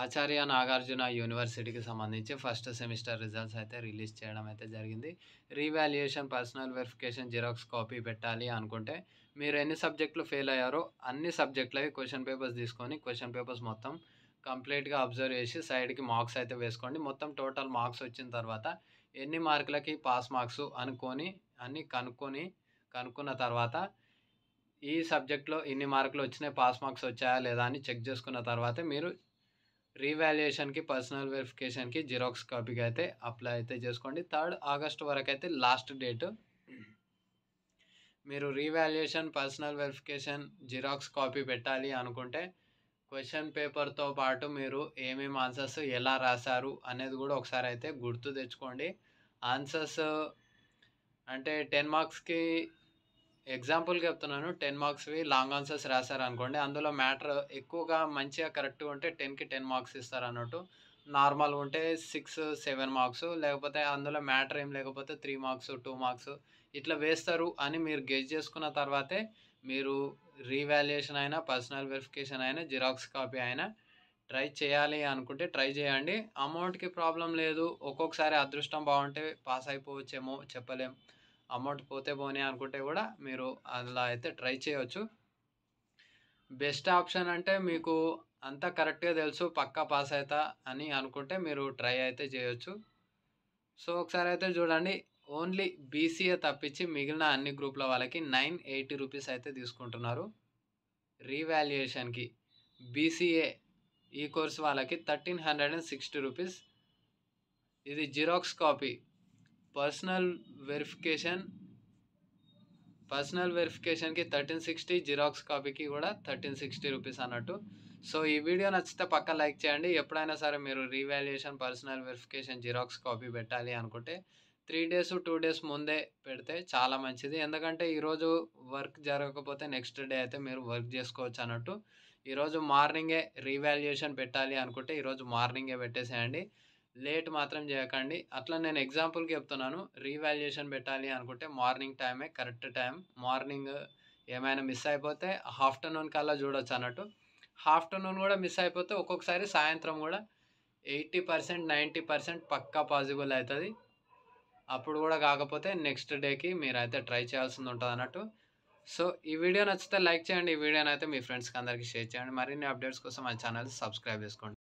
ఆచార్య నాగార్జున యూనివర్సిటీకి సంబంధించి first semester results అయితే రిలీజ్ చేయడం అయితే జరిగింది revaluation personal verification xerox copy పెట్టాలి అనుకుంటే మీరు ఎన్ని సబ్జెక్టులు ఫెయిల్ అయ్యారో అన్ని సబ్జెక్టులవి క్వశ్చన్ పేపర్స్ తీసుకొని క్వశ్చన్ పేపర్స్ మొత్తం కంప్లీట్గా అబ్జర్వ్ చేసి సైడ్కి మార్క్స్ అయితే వేసుకోండి మొత్తం టోటల్ మార్క్స్ వచ్చిన తర్వాత ఎన్ని మార్కులకి పాస్ మార్క్స్ అనుకొని అన్ని కనుక్కొని కనుక్కున్న తర్వాత ఈ సబ్జెక్ట్లో ఇన్ని మార్కులు వచ్చినాయి పాస్ మార్క్స్ వచ్చాయా లేదా అని చెక్ చేసుకున్న తర్వాతే మీరు రీవాల్యుయేషన్కి పర్సనల్ వెరిఫికేషన్కి జిరాక్స్ కాపీకి అయితే అప్లై అయితే చేసుకోండి థర్డ్ ఆగస్ట్ వరకు అయితే లాస్ట్ డేట్ మీరు revaluation personal verification xerox copy పెట్టాలి అనుకుంటే క్వశ్చన్ పేపర్తో పాటు మీరు ఏమేమి ఆన్సర్స్ ఎలా రాశారు అనేది కూడా ఒకసారి అయితే గుర్తు తెచ్చుకోండి ఆన్సర్స్ అంటే టెన్ మార్క్స్కి ఎగ్జాంపుల్ చెప్తున్నాను టెన్ మార్క్స్వి లాంగ్ ఆన్సర్స్ రాశారు అనుకోండి అందులో మ్యాటర్ ఎక్కువగా మంచిగా కరెక్ట్గా ఉంటే టెన్కి టెన్ మార్క్స్ ఇస్తారు అన్నట్టు నార్మల్ ఉంటే సిక్స్ సెవెన్ మార్క్స్ లేకపోతే అందులో మ్యాటర్ ఏం లేకపోతే త్రీ మార్క్స్ టూ మార్క్స్ ఇట్లా వేస్తారు అని మీరు గెజ్ చేసుకున్న తర్వాతే మీరు రీవాల్యుయేషన్ అయినా పర్సనల్ వెరిఫికేషన్ అయినా జిరాక్స్ కాపీ అయినా ట్రై చేయాలి అనుకుంటే ట్రై చేయండి అమౌంట్కి ప్రాబ్లం లేదు ఒక్కొక్కసారి అదృష్టం బాగుంటే పాస్ అయిపోవచ్చేమో చెప్పలేం అమౌంట్ పోతే పోనీ అనుకుంటే కూడా మీరు అలా అయితే ట్రై చేయవచ్చు బెస్ట్ ఆప్షన్ అంటే మీకు అంతా కరెక్ట్గా తెలుసు పక్కా పాస్ అవుతా అని అనుకుంటే మీరు ట్రై అయితే చేయొచ్చు సో ఒకసారి అయితే చూడండి ఓన్లీ బీసీఏ తప్పించి మిగిలిన అన్ని గ్రూపుల వాళ్ళకి నైన్ ఎయిటీ రూపీస్ అయితే తీసుకుంటున్నారు రీవాల్యుయేషన్కి బీసీఏ ఈ కోర్స్ వాళ్ళకి thirteen hundred and sixty rupees ఇది xerox copy personal verification personal వెరిఫికేషన్కి థర్టీన్ సిక్స్టీ జిరాక్స్ కాపీకి కూడా థర్టీన్ సిక్స్టీ రూపీస్ అన్నట్టు సో ఈ వీడియో నచ్చితే పక్క లైక్ చేయండి ఎప్పుడైనా సరే మీరు revaluation personal verification xerox copy పెట్టాలి అనుకుంటే త్రీ డేస్ టూ డేస్ ముందే పెడితే చాలా మంచిది ఎందుకంటే ఈరోజు వర్క్ జరగకపోతే నెక్స్ట్ డే అయితే మీరు వర్క్ చేసుకోవచ్చు అన్నట్టు ఈరోజు మార్నింగే రీవాల్యుయేషన్ పెట్టాలి అనుకుంటే ఈరోజు మార్నింగే పెట్టేసేయండి లేట్ మాత్రం చేయకండి అట్లా నేను ఎగ్జాంపుల్కి చెప్తున్నాను రీవాల్యుయేషన్ పెట్టాలి అనుకుంటే మార్నింగ్ టైమే కరెక్ట్ టైం మార్నింగ్ ఏమైనా మిస్ అయిపోతే ఆఫ్టర్నూన్ కల్లా చూడొచ్చు అన్నట్టు ఆఫ్టర్నూన్ కూడా మిస్ అయిపోతే ఒక్కొక్కసారి సాయంత్రం కూడా ఎయిటీ పర్సెంట్ నైంటీ పర్సెంట్ పక్కా పాసిబుల్ అవుతుంది అప్పుడు కూడా కాకపోతే నెక్స్ట్ డేకి మీరైతే ట్రై చేయాల్సింది ఉంటుంది అన్నట్టు సో ఈ వీడియో నచ్చితే లైక్ చేయండి ఈ వీడియోని అయితే మీ ఫ్రెండ్స్కి అందరికీ షేర్ చేయండి మరిన్ని అప్డేట్స్ కోసం మా ఛానల్ సబ్స్క్రైబ్ చేసుకోండి